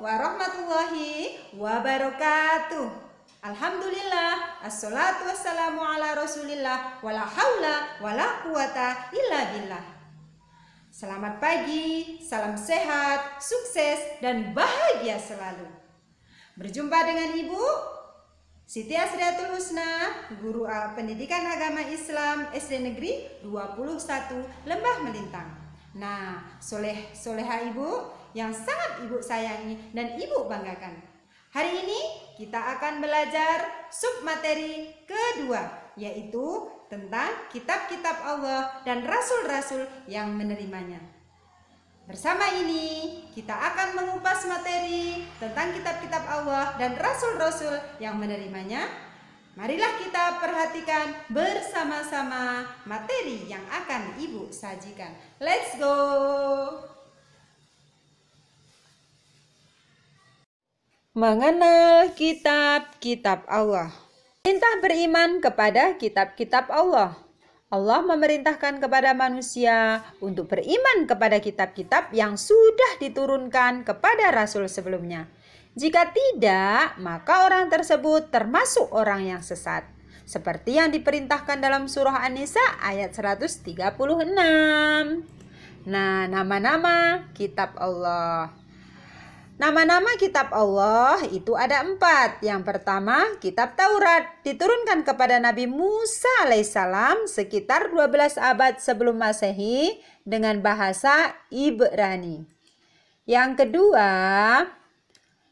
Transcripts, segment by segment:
warahmatullahi wabarakatuh. Alhamdulillah, assalatu wassalamu ala rasulillah, wala hawla, wala quwata illa billah. Selamat pagi, salam sehat, sukses, dan bahagia selalu. Berjumpa dengan Ibu Siti Asriatul Husna, Guru Pendidikan Agama Islam SD Negeri 21 Lembah Melintang. Nah, soleh soleha ibu yang sangat ibu sayangi dan ibu banggakan. Hari ini kita akan belajar sub materi kedua yaitu tentang kitab-kitab Allah dan rasul-rasul yang menerimanya. Bersama ini kita akan mengupas materi tentang kitab-kitab Allah dan rasul-rasul yang menerimanya Marilah kita perhatikan bersama-sama materi yang akan Ibu sajikan. Let's go! Mengenal kitab-kitab Allah Perintah beriman kepada kitab-kitab Allah Allah memerintahkan kepada manusia untuk beriman kepada kitab-kitab yang sudah diturunkan kepada Rasul sebelumnya jika tidak, maka orang tersebut termasuk orang yang sesat. Seperti yang diperintahkan dalam surah An-Nisa ayat 136. Nah, nama-nama kitab Allah. Nama-nama kitab Allah itu ada empat. Yang pertama, kitab Taurat diturunkan kepada Nabi Musa alaihissalam sekitar 12 abad sebelum masehi dengan bahasa Ibrani. Yang kedua,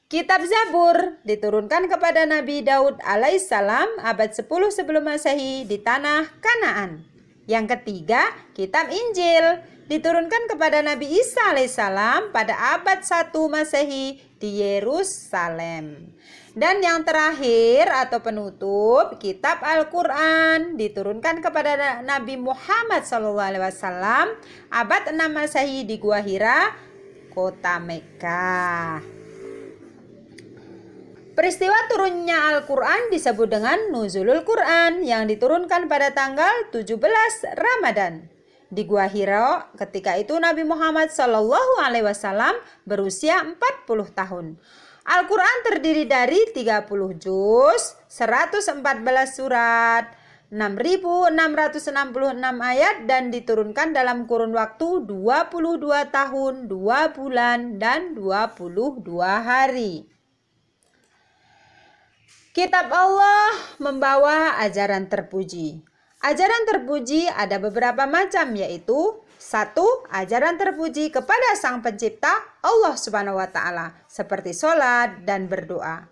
Kitab Zabur diturunkan kepada Nabi Daud alaihissalam abad 10 sebelum masehi di tanah Kanaan. Yang ketiga, Kitab Injil diturunkan kepada Nabi Isa alaihissalam pada abad 1 masehi di Yerusalem. Dan yang terakhir atau penutup, Kitab Al-Quran diturunkan kepada Nabi Muhammad SAW abad 6 masehi di Gua Hira, kota Mekah. Peristiwa turunnya Al-Quran disebut dengan Nuzulul Quran yang diturunkan pada tanggal 17 Ramadan. Di Gua Hiro, ketika itu Nabi Muhammad SAW berusia 40 tahun. Al-Quran terdiri dari 30 juz, 114 surat, 6.666 ayat dan diturunkan dalam kurun waktu 22 tahun, 2 bulan, dan 22 hari. Kitab Allah membawa ajaran terpuji. Ajaran terpuji ada beberapa macam yaitu satu, ajaran terpuji kepada Sang Pencipta Allah Subhanahu wa taala seperti sholat dan berdoa.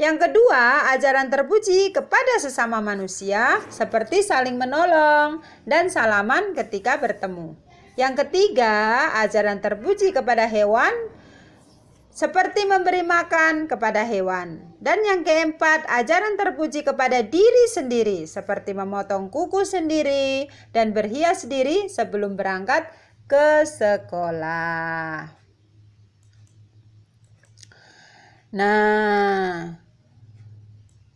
Yang kedua, ajaran terpuji kepada sesama manusia seperti saling menolong dan salaman ketika bertemu. Yang ketiga, ajaran terpuji kepada hewan seperti memberi makan kepada hewan. Dan yang keempat, ajaran terpuji kepada diri sendiri, seperti memotong kuku sendiri dan berhias diri sebelum berangkat ke sekolah. Nah,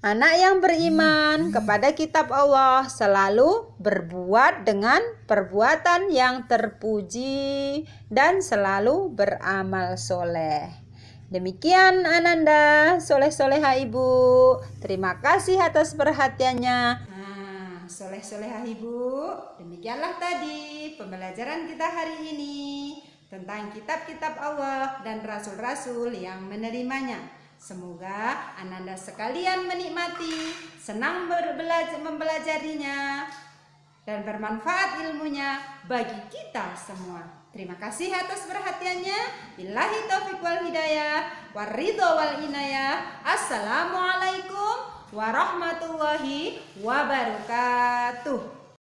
anak yang beriman kepada kitab Allah selalu berbuat dengan perbuatan yang terpuji dan selalu beramal soleh. Demikian Ananda, soleh-soleha ibu. Terima kasih atas perhatiannya. Nah, soleh-soleha ibu, demikianlah tadi pembelajaran kita hari ini tentang kitab-kitab Allah dan rasul-rasul yang menerimanya. Semoga Ananda sekalian menikmati, senang membelajarinya, dan bermanfaat ilmunya bagi kita semua. Terima kasih atas perhatiannya. Billahi taufiq wal hidayah, waridho wal inayah. Assalamualaikum warahmatullahi wabarakatuh.